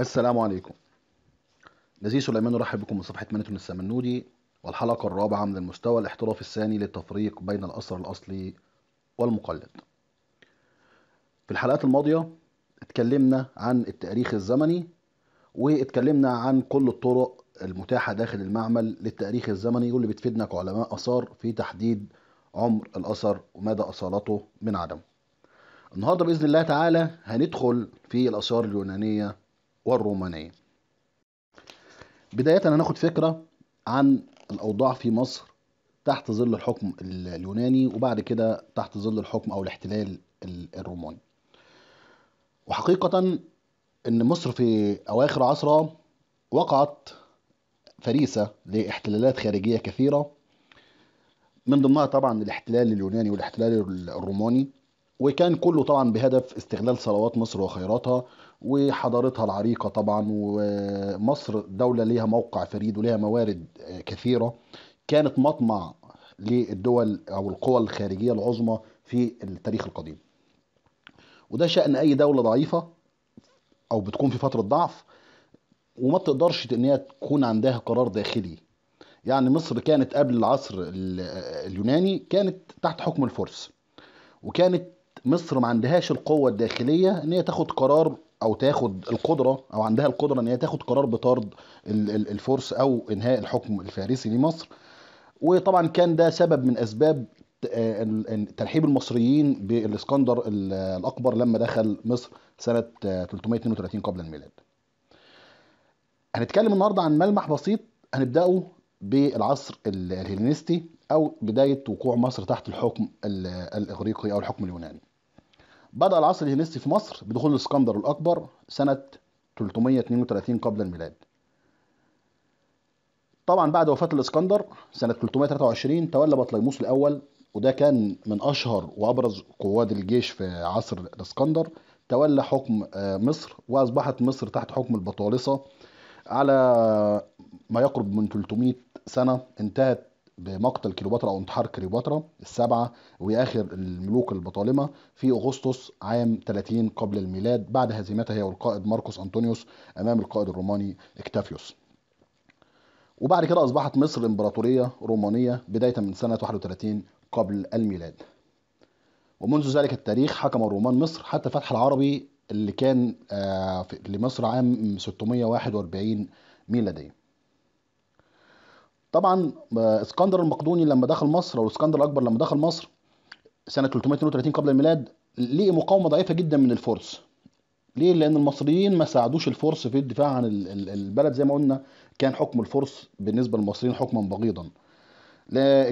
السلام عليكم نزيه سليمان رحب بكم من صفحة مانيتون السمنودي والحلقة الرابعة من المستوى الاحترافي الثاني للتفريق بين الأثر الأصلي والمقلد في الحلقات الماضية اتكلمنا عن التاريخ الزمني واتكلمنا عن كل الطرق المتاحة داخل المعمل للتاريخ الزمني واللي بتفيدنا كعلماء أثار في تحديد عمر الأثر ومدى أصالته من عدمه النهاردة بإذن الله تعالى هندخل في الآثار اليونانية والرومانية بداية هناخد فكرة عن الأوضاع في مصر تحت ظل الحكم اليوناني وبعد كده تحت ظل الحكم أو الاحتلال الروماني وحقيقة أن مصر في أواخر عصرها وقعت فريسة لاحتلالات خارجية كثيرة من ضمنها طبعا الاحتلال اليوناني والاحتلال الروماني وكان كله طبعا بهدف استغلال ثروات مصر وخيراتها وحضارتها العريقة طبعا ومصر دولة ليها موقع فريد وليها موارد آه، كثيرة كانت مطمع للدول أو القوى الخارجية العظمى في التاريخ القديم وده شأن أي دولة ضعيفة أو بتكون في فترة ضعف وما بتقدرش ان هي تكون عندها قرار داخلي يعني مصر كانت قبل العصر آه، اليوناني كانت تحت حكم الفرس وكانت مصر ما عندهاش القوة الداخلية ان هي تاخد قرار او تاخد القدره او عندها القدره ان هي تاخد قرار بطرد الفرس او انهاء الحكم الفارسي لمصر وطبعا كان ده سبب من اسباب ترحيب آه، المصريين بالاسكندر الاكبر لما دخل مصر سنه 332 قبل الميلاد. هنتكلم النهارده عن ملمح بسيط هنبداه بالعصر الهلينستي او بدايه وقوع مصر تحت الحكم الاغريقي او الحكم اليوناني. بدأ العصر الهنسي في مصر بدخول الإسكندر الأكبر سنة 332 قبل الميلاد طبعا بعد وفاة الإسكندر سنة 323 تولى بطليموس الأول وده كان من أشهر وأبرز قواد الجيش في عصر الإسكندر تولى حكم آه، مصر وأصبحت مصر تحت حكم البطالسة على ما يقرب من 300 سنة انتهت بمقتل كليوباترا او انتحار كليوباترا السابعه واخر الملوك البطالمه في اغسطس عام 30 قبل الميلاد بعد هزيمتها هي والقائد ماركوس انطونيوس امام القائد الروماني اكتافيوس. وبعد كده اصبحت مصر امبراطوريه رومانيه بدايه من سنه 31 قبل الميلاد. ومنذ ذلك التاريخ حكم الرومان مصر حتى فتح العربي اللي كان آه، لمصر عام 641 ميلاديه. طبعا آه، اسكندر المقدوني لما دخل مصر او اسكندر الاكبر لما دخل مصر سنه 332 قبل الميلاد لقي مقاومه ضعيفه جدا من الفرس ليه لان المصريين ما ساعدوش الفرس في الدفاع عن البلد زي ما قلنا كان حكم الفرس بالنسبه للمصريين حكما بغيضا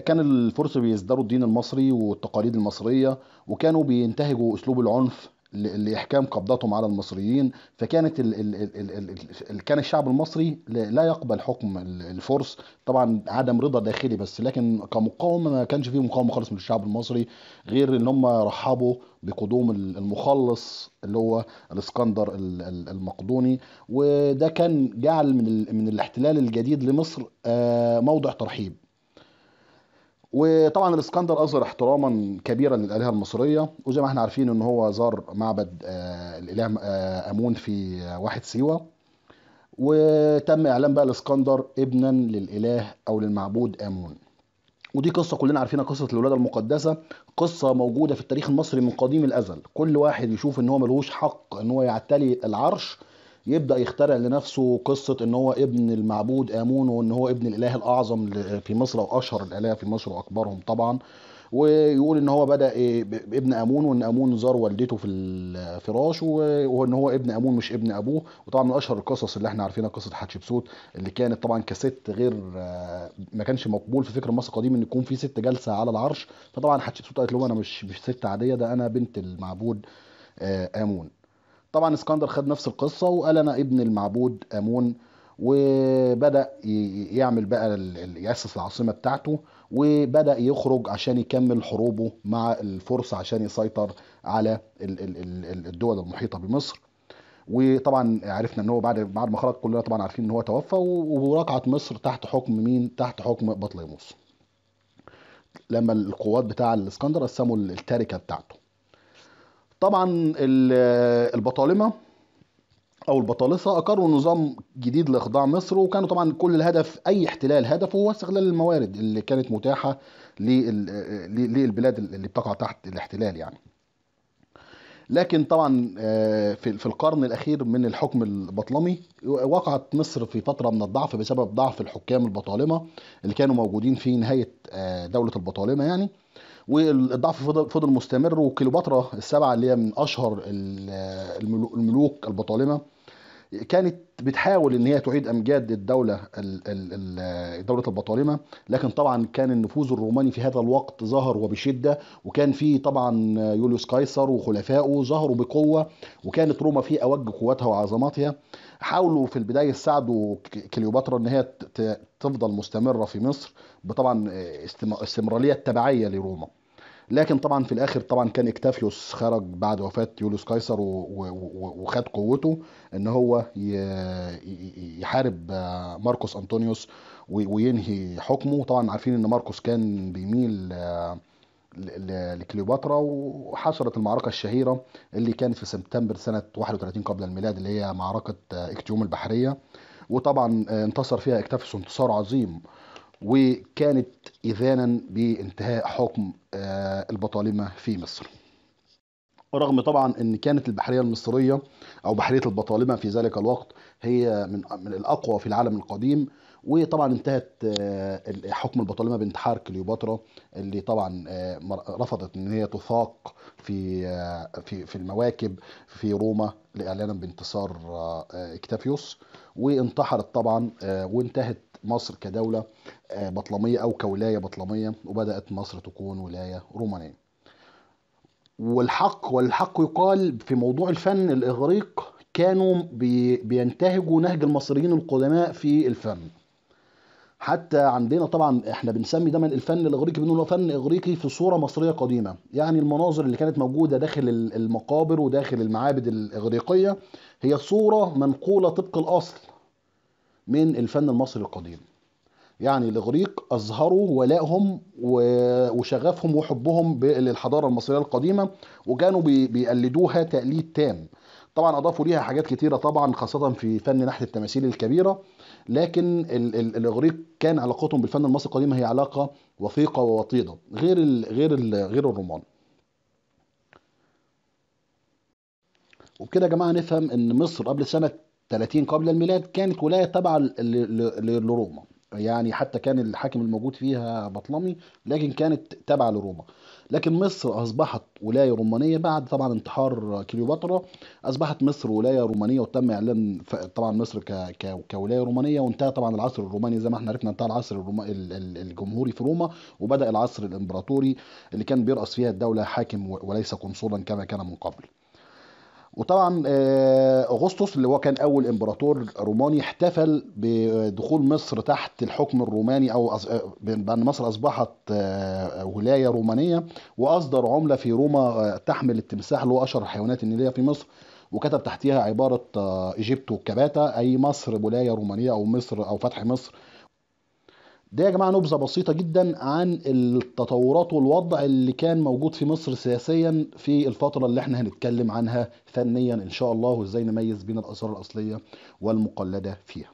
كان الفرس بيزدروا الدين المصري والتقاليد المصريه وكانوا بينتهجوا اسلوب العنف لاحكام قبضتهم على المصريين فكانت الـ الـ الـ الـ الـ كان الشعب المصري لا يقبل حكم الفرس طبعا عدم رضا داخلي بس لكن كمقاومه ما كانش فيه مقاومه خالص من الشعب المصري غير ان هم رحبوا بقدوم المخلص اللي هو الاسكندر المقدوني وده كان جعل من من الاحتلال الجديد لمصر آه، موضع ترحيب وطبعا الاسكندر اظهر احتراما كبيرا للالهه المصريه وزي ما احنا عارفين ان هو زار معبد آه، الاله آه، امون في واحد سيوه وتم اعلان بقى الاسكندر ابنا للاله او للمعبود امون ودي قصه كلنا عارفينها قصه الولاده المقدسه قصه موجوده في التاريخ المصري من قديم الازل كل واحد يشوف ان هو ملهوش حق ان هو يعتلي العرش يبدا يخترع لنفسه قصه ان هو ابن المعبود امون وان هو ابن الاله الاعظم في مصر واشهر الالهه في مصر واكبرهم طبعا ويقول ان هو بدا إيه، بابن امون وان امون زار والدته في الفراش وان هو ابن امون مش ابن ابوه وطبعا من اشهر القصص اللي احنا عارفينها قصه حتشبسوت اللي كانت طبعا كست غير آه، ما كانش مقبول في فكر مصر القديم ان يكون في ست جالسه على العرش فطبعا حتشبسوت قالت له انا مش مش ست عاديه ده انا بنت المعبود آه، امون طبعا اسكندر خد نفس القصة وقال أنا ابن المعبود آمون وبدأ يعمل بقى يأسس العاصمة بتاعته وبدأ يخرج عشان يكمل حروبه مع الفرس عشان يسيطر على الدول المحيطة بمصر وطبعا عرفنا ان هو بعد بعد ما خرج كلنا طبعا عارفين ان هو توفى ورقعت مصر تحت حكم مين؟ تحت حكم بطليموس. لما القوات بتاع الاسكندر قسموا التركه بتاعته. طبعا البطالمه او البطالسه اقروا نظام جديد لاخضاع مصر وكانوا طبعا كل الهدف اي احتلال هدفه هو استغلال الموارد اللي كانت متاحه للبلاد اللي بتقع تحت الاحتلال يعني لكن طبعا آه، في القرن الاخير من الحكم البطلمي وقعت مصر في فتره من الضعف بسبب ضعف الحكام البطالمه اللي كانوا موجودين في نهايه آه، دوله البطالمه يعني والضعف فضل مستمر وكليوباترا السبعه اللي هي من اشهر الملوك البطالمه كانت بتحاول ان هي تعيد امجاد الدوله دوله البطالمه لكن طبعا كان النفوذ الروماني في هذا الوقت ظهر وبشده وكان في طبعا يوليوس قيصر وخلفائه ظهروا بقوه وكانت روما في اوج قوتها وعظمتها حاولوا في البدايه يساعدوا كليوباترا ان هي تفضل مستمره في مصر بطبعا آه، استمراريه التبعيه لروما لكن طبعا في الاخر طبعا كان اكتافيوس خرج بعد وفاه يوليوس قيصر وخد قوته ان هو يحارب آه، ماركوس انطونيوس وينهي حكمه طبعا عارفين ان ماركوس كان بيميل آه، لكليوباترا وحصلت المعركة الشهيرة اللي كانت في سبتمبر سنة 31 قبل الميلاد اللي هي معركة اكتيوم البحرية وطبعا انتصر فيها اكتافيس انتصار عظيم وكانت إذانا بانتهاء حكم آه، البطالمة في مصر رغم طبعا ان كانت البحريه المصريه او بحريه البطالمه في ذلك الوقت هي من من الاقوى في العالم القديم وطبعا انتهت آه، حكم البطالمه بانتحار كليوباترا اللي طبعا آه، رفضت ان هي تثاق في آه، في في المواكب في روما لاعلانا بانتصار اكتافيوس وانتحرت طبعا وانتهت مصر كدوله بطلميه او كولايه بطلميه وبدات مصر تكون ولايه رومانيه. والحق والحق يقال في موضوع الفن الاغريق كانوا بينتهجوا نهج المصريين القدماء في الفن حتى عندنا طبعا احنا بنسمي دايما الفن الاغريقي بنقول هو فن اغريقي في صوره مصريه قديمه يعني المناظر اللي كانت موجوده داخل المقابر وداخل المعابد الاغريقيه هي صوره منقوله طبق الاصل من الفن المصري القديم يعني الاغريق اظهروا ولائهم وشغفهم وحبهم للحضاره المصريه القديمه وكانوا بيقلدوها تقليد تام طبعا اضافوا ليها حاجات كتيره طبعا خاصه في فن نحت التماثيل الكبيره لكن الاغريق كان علاقتهم بالفن المصري القديم هي علاقه وثيقه ووطيده غير الـ غير الـ غير الرومان وبكده يا جماعه نفهم ان مصر قبل سنه 30 قبل الميلاد كانت ولايه تابعه لروما يعني حتى كان الحاكم الموجود فيها بطلمي لكن كانت تابعة لروما لكن مصر أصبحت ولاية رومانية بعد طبعا انتحار كليوباترا أصبحت مصر ولاية رومانية وتم إعلان طبعا مصر ك... ك... كولاية رومانية وانتهى طبعا العصر الروماني زي ما احنا عرفنا انتهى العصر الروم... الجمهوري في روما وبدأ العصر الإمبراطوري اللي كان بيرأس فيها الدولة حاكم وليس قنصلا كما كان من قبل وطبعا آه، اغسطس اللي هو كان اول امبراطور روماني احتفل بدخول مصر تحت الحكم الروماني او آه، بان مصر اصبحت آه، ولايه رومانيه واصدر عمله في روما تحمل التمساح اللي هو اشهر الحيوانات النيليه في مصر وكتب تحتيها عباره ايجيبتو كباتا اي مصر ولايه رومانيه او مصر او فتح مصر ده يا جماعه نبذه بسيطه جدا عن التطورات والوضع اللي كان موجود في مصر سياسيا في الفتره اللي احنا هنتكلم عنها فنيا ان شاء الله وازاي نميز بين الاثار الاصليه والمقلده فيها.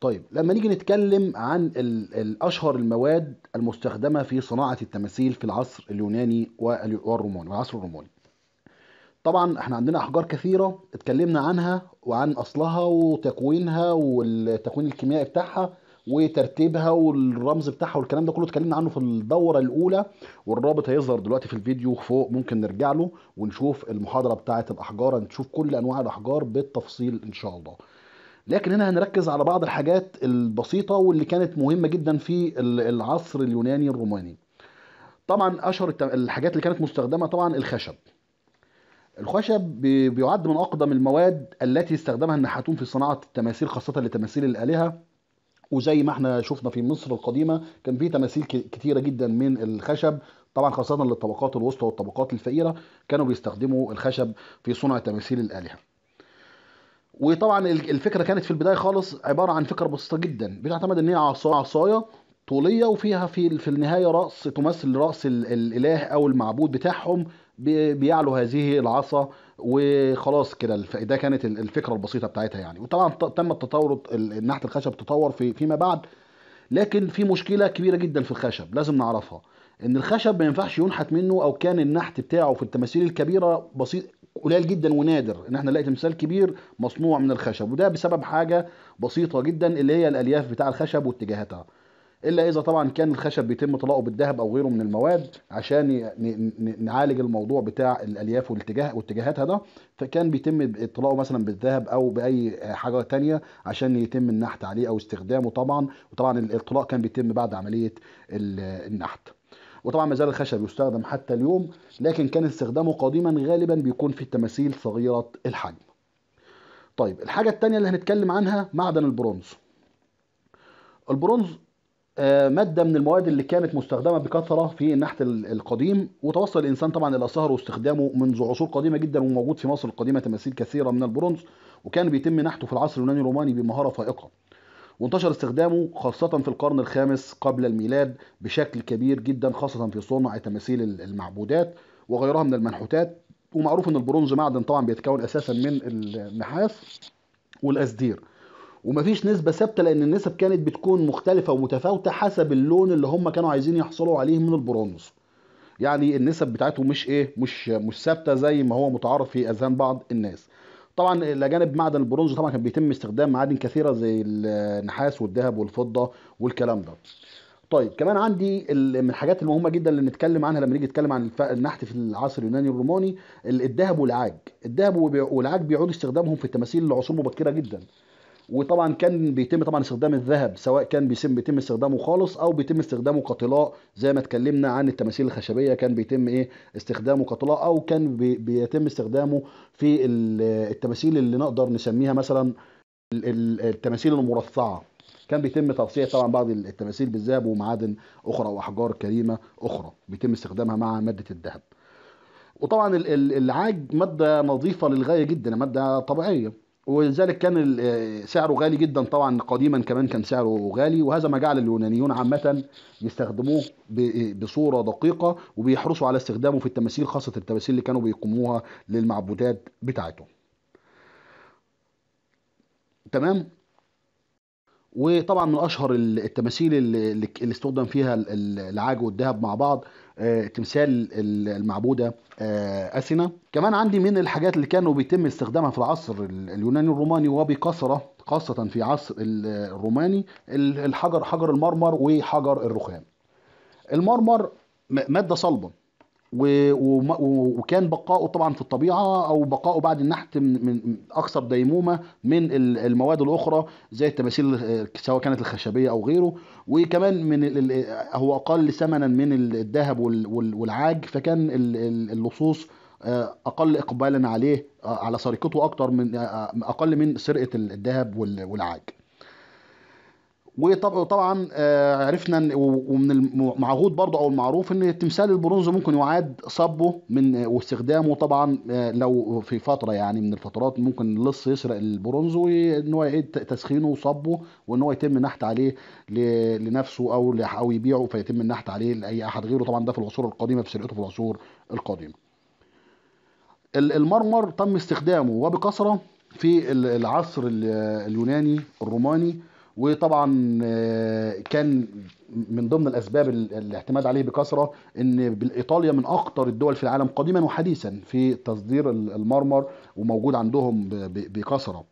طيب لما نيجي نتكلم عن الاشهر المواد المستخدمه في صناعه التماثيل في العصر اليوناني والروماني والعصر الروماني. طبعا احنا عندنا احجار كثيره اتكلمنا عنها وعن اصلها وتكوينها والتكوين الكيميائي بتاعها وترتيبها والرمز بتاعها والكلام ده كله اتكلمنا عنه في الدوره الاولى والرابط هيظهر دلوقتي في الفيديو فوق ممكن نرجع له ونشوف المحاضره بتاعه الاحجار نشوف كل انواع الاحجار بالتفصيل ان شاء الله لكن هنا هنركز على بعض الحاجات البسيطه واللي كانت مهمه جدا في العصر اليوناني الروماني طبعا اشهر الحاجات اللي كانت مستخدمه طبعا الخشب الخشب بيعد من اقدم المواد التي استخدمها النحاتون في صناعه التماثيل خاصه لتماثيل الالهه وزي ما احنا شفنا في مصر القديمه كان في تماثيل كتيره جدا من الخشب طبعا خاصه للطبقات الوسطى والطبقات الفقيره كانوا بيستخدموا الخشب في صنع تماثيل الالهه وطبعا الفكره كانت في البدايه خالص عباره عن فكره بسيطه جدا بتعتمد ان هي عصايه طوليه وفيها في في النهايه راس تمثل راس الاله او المعبود بتاعهم بيعلو هذه العصا وخلاص كده ده كانت الفكره البسيطه بتاعتها يعني وطبعا تم التطور ناحيه الخشب تطور في فيما بعد لكن في مشكله كبيره جدا في الخشب لازم نعرفها ان الخشب ما ينفعش ينحت منه او كان النحت بتاعه في التماثيل الكبيره بسيط قليل جدا ونادر ان احنا نلاقي تمثال كبير مصنوع من الخشب وده بسبب حاجه بسيطه جدا اللي هي الالياف بتاع الخشب واتجاهاتها الا اذا طبعا كان الخشب بيتم طلاقه بالذهب او غيره من المواد عشان نعالج الموضوع بتاع الالياف والاتجاه واتجاهاتها ده فكان بيتم طلاقه مثلا بالذهب او باي حاجه تانية عشان يتم النحت عليه او استخدامه طبعا وطبعا الاطلاق كان بيتم بعد عمليه النحت وطبعا ما زال الخشب يستخدم حتى اليوم لكن كان استخدامه قديما غالبا بيكون في تماثيل صغيره الحجم طيب الحاجه الثانيه اللي هنتكلم عنها معدن البرونز البرونز آه، مادة من المواد اللي كانت مستخدمة بكثرة في النحت القديم وتوصل الإنسان طبعا إلى سهره واستخدامه منذ عصور قديمة جدا وموجود في مصر القديمة تماثيل كثيرة من البرونز وكان بيتم نحته في العصر اليوناني الروماني بمهارة فائقة وانتشر استخدامه خاصة في القرن الخامس قبل الميلاد بشكل كبير جدا خاصة في صنع تماثيل المعبودات وغيرها من المنحوتات ومعروف ان البرونز معدن طبعا بيتكون اساسا من النحاس والاسدير ومفيش نسبة ثابتة لأن النسب كانت بتكون مختلفة ومتفاوتة حسب اللون اللي هم كانوا عايزين يحصلوا عليه من البرونز. يعني النسب بتاعته مش ايه مش مش ثابته زي ما هو متعارف في اذهان بعض الناس. طبعا الى جانب معدن البرونز طبعا كان بيتم استخدام معادن كثيره زي النحاس والذهب والفضه والكلام ده. طيب كمان عندي من الحاجات المهمه جدا اللي نتكلم عنها لما نيجي نتكلم عن النحت في العصر اليوناني الروماني الذهب والعاج الذهب والعاج بيعود استخدامهم في التماثيل لعصور مبكره جدا وطبعا كان بيتم طبعا استخدام الذهب سواء كان بيتم استخدامه خالص او بيتم استخدامه كطلاء زي ما اتكلمنا عن التماثيل الخشبيه كان بيتم ايه استخدامه كطلاء او كان بيتم استخدامه في التماثيل اللي نقدر نسميها مثلا التماثيل المرصعه كان بيتم ترصيع طبعا بعض التماثيل بالذهب ومعادن اخرى واحجار كريمه اخرى بيتم استخدامها مع ماده الذهب وطبعا العاج ماده نظيفه للغايه جدا ماده طبيعيه ولذلك كان سعره غالي جدا طبعا قديما كمان كان سعره غالي وهذا ما جعل اليونانيون عامة يستخدموه بصورة دقيقة وبيحرصوا على استخدامه في التماثيل خاصة التماثيل اللي كانوا بيقوموها للمعبودات بتاعتهم تمام وطبعا من اشهر التماثيل اللي استخدم فيها العاج والذهب مع بعض آه، تمثال المعبودة آه، أثينا كمان عندي من الحاجات اللي كانوا بيتم استخدامها في العصر اليوناني الروماني وبكثرة خاصة في عصر الروماني الحجر حجر المرمر وحجر الرخام المرمر مادة صلبة وكان بقاؤه طبعا في الطبيعه او بقاؤه بعد النحت من, اكثر ديمومه من المواد الاخرى زي التماثيل سواء كانت الخشبيه او غيره وكمان من هو اقل ثمنا من الذهب والعاج فكان اللصوص آه، اقل اقبالا عليه آه، على سرقته اكتر من آه، اقل من سرقه الذهب والعاج وطبعا آه، عرفنا ومن المعهود برضه او المعروف ان تمثال البرونز ممكن يعاد صبه من واستخدامه طبعا آه، لو في فتره يعني من الفترات ممكن اللص يسرق البرونز وان هو يعيد تسخينه وصبه وان هو يتم النحت عليه لنفسه او او يبيعه فيتم النحت عليه لاي احد غيره طبعا ده في العصور القديمه في سرقته في العصور القديمه. المرمر تم استخدامه وبكثره في العصر اليوناني الروماني وطبعا آه، كان من ضمن الاسباب الاعتماد عليه بكثره ان ايطاليا من اخطر الدول في العالم قديما وحديثا في تصدير المرمر وموجود عندهم بكثره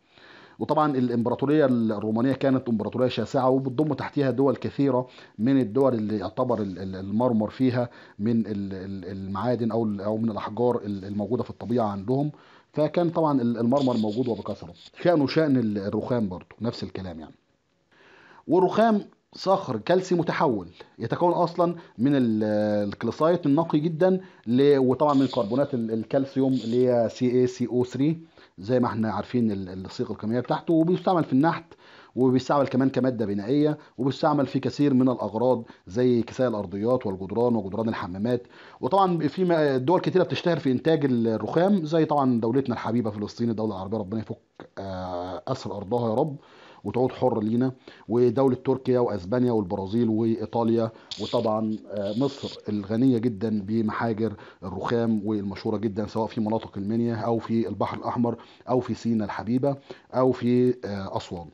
وطبعا الامبراطوريه الرومانيه كانت امبراطوريه شاسعه وبتضم تحتها دول كثيره من الدول اللي يعتبر المرمر فيها من المعادن او او من الاحجار الموجوده في الطبيعه عندهم فكان طبعا المرمر موجود وبكثره شانه شان الرخام برضه نفس الكلام يعني والرخام صخر كالسي متحول يتكون اصلا من الكلسايت النقي جدا وطبعا من كربونات الكالسيوم اللي هي سي اي سي او 3 زي ما احنا عارفين الصيغه الكيميائيه بتاعته وبيستعمل في النحت وبيستعمل كمان كماده بنائيه وبيستعمل في كثير من الاغراض زي كساء الارضيات والجدران وجدران الحمامات وطبعا في دول كثيره بتشتهر في انتاج الرخام زي طبعا دولتنا الحبيبه فلسطين الدوله العربيه ربنا يفك اسر آه، ارضها يا رب وتعود حر لينا ودوله تركيا واسبانيا والبرازيل وايطاليا وطبعا آه، مصر الغنيه جدا بمحاجر الرخام والمشهوره جدا سواء في مناطق المنيا او في البحر الاحمر او في سينا الحبيبه او في آه، اسوان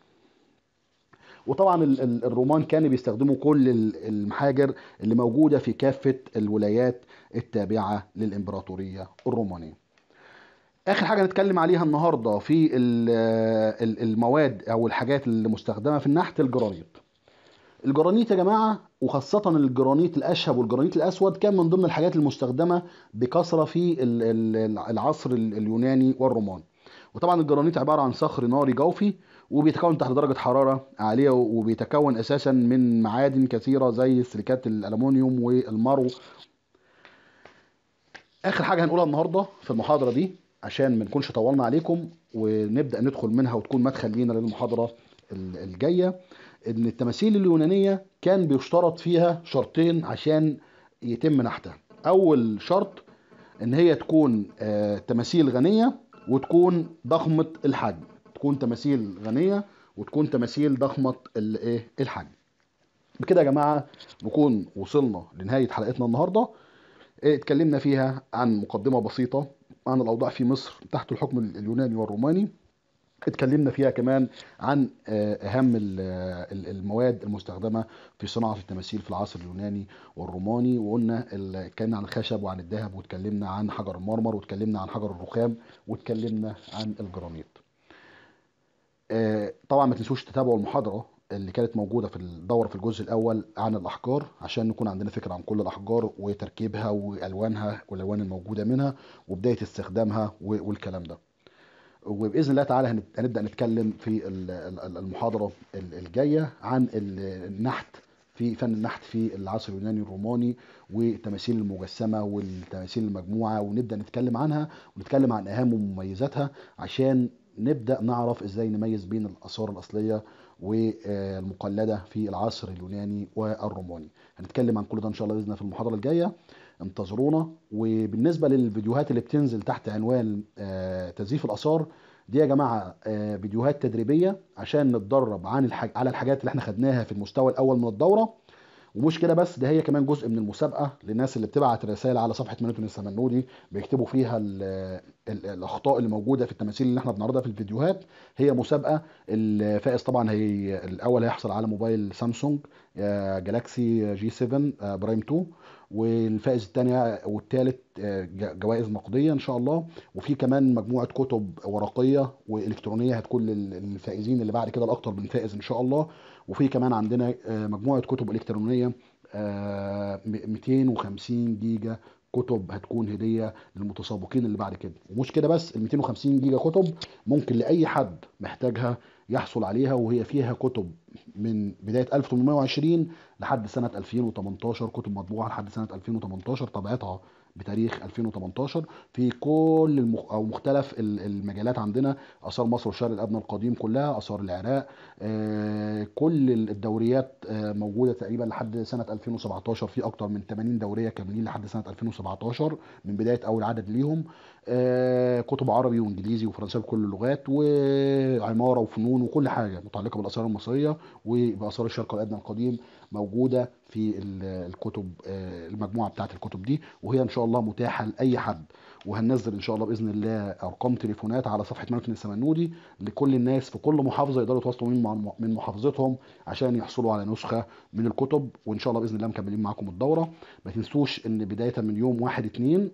وطبعا الرومان كانوا بيستخدموا كل المحاجر اللي موجوده في كافه الولايات التابعه للامبراطوريه الرومانيه اخر حاجه نتكلم عليها النهارده في المواد او الحاجات اللي مستخدمه في النحت الجرانيت الجرانيت يا جماعه وخاصه الجرانيت الاشهب والجرانيت الاسود كان من ضمن الحاجات المستخدمه بكثره في العصر اليوناني والروماني وطبعا الجرانيت عباره عن صخر ناري جوفي وبيتكون تحت درجه حراره عاليه وبيتكون اساسا من معادن كثيره زي سلكات الالومنيوم والمرو اخر حاجه هنقولها النهارده في المحاضره دي عشان ما نكونش طولنا عليكم ونبدا ندخل منها وتكون مدخل لينا للمحاضره الجايه ان التماثيل اليونانيه كان بيشترط فيها شرطين عشان يتم نحتها اول شرط ان هي تكون آه، تماثيل غنيه وتكون ضخمه الحجم تكون تماثيل غنيه وتكون تماثيل ضخمه الايه الحجم بكده يا جماعه نكون وصلنا لنهايه حلقتنا النهارده إيه، اتكلمنا فيها عن مقدمه بسيطه عن الأوضاع في مصر تحت الحكم اليوناني والروماني اتكلمنا فيها كمان عن آه، اهم آه، المواد المستخدمه في صناعه التماثيل في العصر اليوناني والروماني وقلنا اتكلمنا عن الخشب وعن الذهب واتكلمنا عن حجر المرمر واتكلمنا عن حجر الرخام واتكلمنا عن الجرانيت آه، طبعا ما تنسوش تتابعوا المحاضره اللي كانت موجودة في الدورة في الجزء الأول عن الأحجار عشان نكون عندنا فكرة عن كل الأحجار وتركيبها وألوانها والألوان الموجودة منها وبداية استخدامها والكلام ده وباذن الله تعالى هنبدا نتكلم في المحاضره الجايه عن النحت في فن النحت في العصر اليوناني الروماني والتماثيل المجسمه والتماثيل المجموعه ونبدا نتكلم عنها ونتكلم عن اهم مميزاتها عشان نبدا نعرف ازاي نميز بين الاثار الاصليه والمقلده في العصر اليوناني والروماني هنتكلم عن كل ده ان شاء الله باذن في المحاضره الجايه انتظرونا وبالنسبه للفيديوهات اللي بتنزل تحت عنوان آه، تزييف الاثار دي يا جماعه آه، فيديوهات تدريبيه عشان نتدرب عن الحاج... على الحاجات اللي احنا خدناها في المستوى الاول من الدوره ومش كده بس ده هي كمان جزء من المسابقه للناس اللي بتبعت رسائل على صفحه منوتن السمنودي بيكتبوا فيها الـ الـ الاخطاء اللي موجوده في التماثيل اللي احنا بنعرضها في الفيديوهات هي مسابقه الفائز طبعا هي الاول هيحصل على موبايل سامسونج آه، جالاكسي جي 7 آه، برايم 2 والفائز الثاني والثالث آه، جوائز نقديه ان شاء الله وفي كمان مجموعه كتب ورقيه والكترونيه هتكون للفائزين اللي بعد كده الاكثر من فائز ان شاء الله وفي كمان عندنا آه، مجموعه كتب الكترونيه 250 آه، جيجا كتب هتكون هديه للمتسابقين اللي بعد كده ومش كده بس ال 250 جيجا كتب ممكن لاي حد محتاجها يحصل عليها وهي فيها كتب من بدايه 1820 لحد سنه 2018 كتب مطبوعه لحد سنه 2018 طبعتها بتاريخ 2018 في كل المخ... او مختلف المجالات عندنا اثار مصر والشرق الادنى القديم كلها اثار العراق آه، كل الدوريات آه، موجوده تقريبا لحد سنه 2017 في اكتر من 80 دوريه كاملين لحد سنه 2017 من بدايه اول عدد ليهم آه، كتب عربي وانجليزي وفرنساوي بكل اللغات وعماره وفنون وكل حاجه متعلقه بالاثار المصريه وباثار الشرق الادنى القديم موجوده في الكتب آه، المجموعه بتاعه الكتب دي وهي ان شاء الله متاحه لاي حد وهننزل ان شاء الله باذن الله ارقام تليفونات على صفحه ملك السمنودي لكل الناس في كل محافظه يقدروا يتواصلوا من من محافظتهم عشان يحصلوا على نسخه من الكتب وان شاء الله باذن الله مكملين معاكم الدوره ما تنسوش ان بدايه من يوم 1 2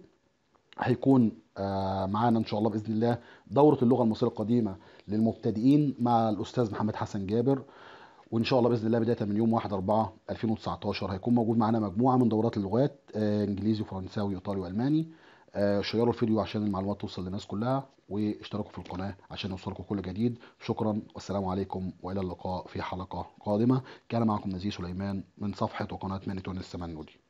هيكون آه، معانا ان شاء الله باذن الله دوره اللغه المصريه القديمه للمبتدئين مع الاستاذ محمد حسن جابر وان شاء الله باذن الله بدايه من يوم 1 4 2019 هيكون موجود معانا مجموعه من دورات اللغات آه، انجليزي وفرنساوي وايطالي والماني آه، شيروا الفيديو عشان المعلومات توصل للناس كلها واشتركوا في القناه عشان يوصلكم كل جديد شكرا والسلام عليكم والى اللقاء في حلقه قادمه كان معكم نزيه سليمان من صفحه وقناه ماني تونس نودي